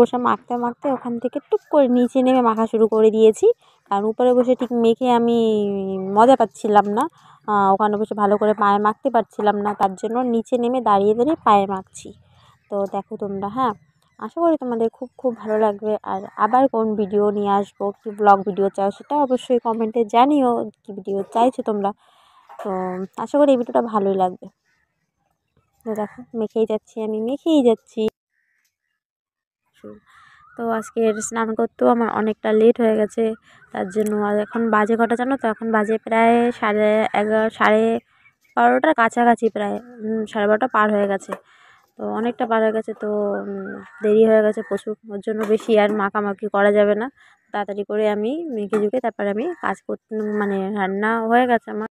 বসে মাখতে মাখতে ওখান থেকে টুক করে নিচে নেমে মাখা শুরু করে দিয়েছি কারণ উপরে বসে ঠিক মেখে আমি মজা পাচ্ছিলাম না ওখানে বসে ভালো করে পায়ে মাখতে পারছিলাম না তার জন্য নিচে নেমে দাঁড়িয়ে দাঁড়িয়ে পায়ে মাখছি তো দেখো তোমরা হ্যাঁ আশা করি তোমাদের খুব খুব ভালো লাগবে আর আবার কোন ভিডিও নিয়ে আসবো কি ব্লগ ভিডিও চাও সেটা অবশ্যই কমেন্টে জানিও কি ভিডিও চাইছো তোমরা তো আশা করি এই ভিডিওটা ভালোই লাগবে তো দেখো মেখেই যাচ্ছি আমি মেখেই যাচ্ছি প্রচুর তো আজকে স্নান করতেও আমার অনেকটা লেট হয়ে গেছে তার জন্য আর এখন বাজে কটা জানো তো এখন বাজে প্রায় সাড়ে এগারো সাড়ে বারোটার কাছাকাছি প্রায় সাড়ে বারোটা পার হয়ে গেছে তো অনেকটা পার হয়ে গেছে তো দেরি হয়ে গেছে প্রচুর ওর জন্য বেশি আর মাখামাখি করা যাবে না তাড়াতাড়ি করে আমি মেখে ঝুঁকে তারপরে আমি কাজ করতে মানে রান্না হয়ে গেছে আমার